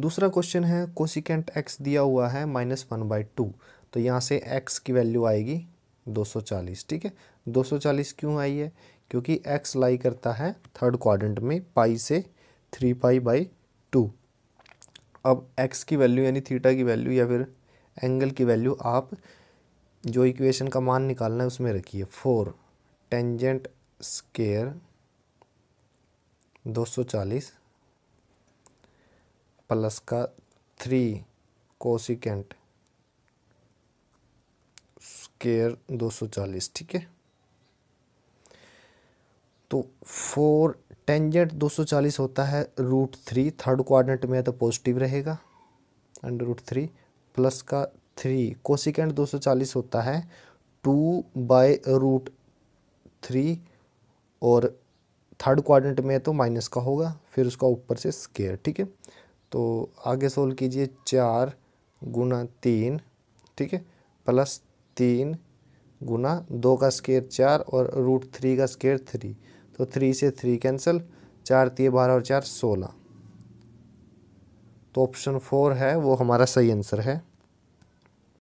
दूसरा क्वेश्चन है cosecant x दिया हुआ है माइनस वन बाई टू तो यहाँ से एक्स की वैल्यू आएगी 240 ठीक है 240 क्यों आई है क्योंकि एक्स लाई करता है थर्ड क्वाड्रेंट में पाई से थ्री पाई बाई टू अब एक्स की वैल्यू यानी थीटा की वैल्यू या फिर एंगल की वैल्यू आप जो इक्वेशन का मान निकालना है उसमें रखिए फोर टेंजेंट स्केयर चालीस प्लस का थ्री कोसिकेंट स्केयर दो सौ चालीस ठीक है तो फोर टेंजेंट दो सौ चालीस होता है रूट थ्री थर्ड क्वाड्रेंट में है तो पॉजिटिव रहेगा अंडर रूट थ्री प्लस का थ्री कोसिकेंट दो सौ चालीस होता है टू बाय रूट थ्री और थर्ड क्वाड्रेंट में है तो माइनस का होगा फिर उसका ऊपर से स्केयर ठीक है तो आगे सोल्व कीजिए चार गुना तीन ठीक है प्लस तीन गुना दो का स्केयर चार और रूट थ्री का स्केयर थ्री तो थ्री से थ्री कैंसिल चार तीन बारह और चार सोलह तो ऑप्शन फोर है वो हमारा सही आंसर है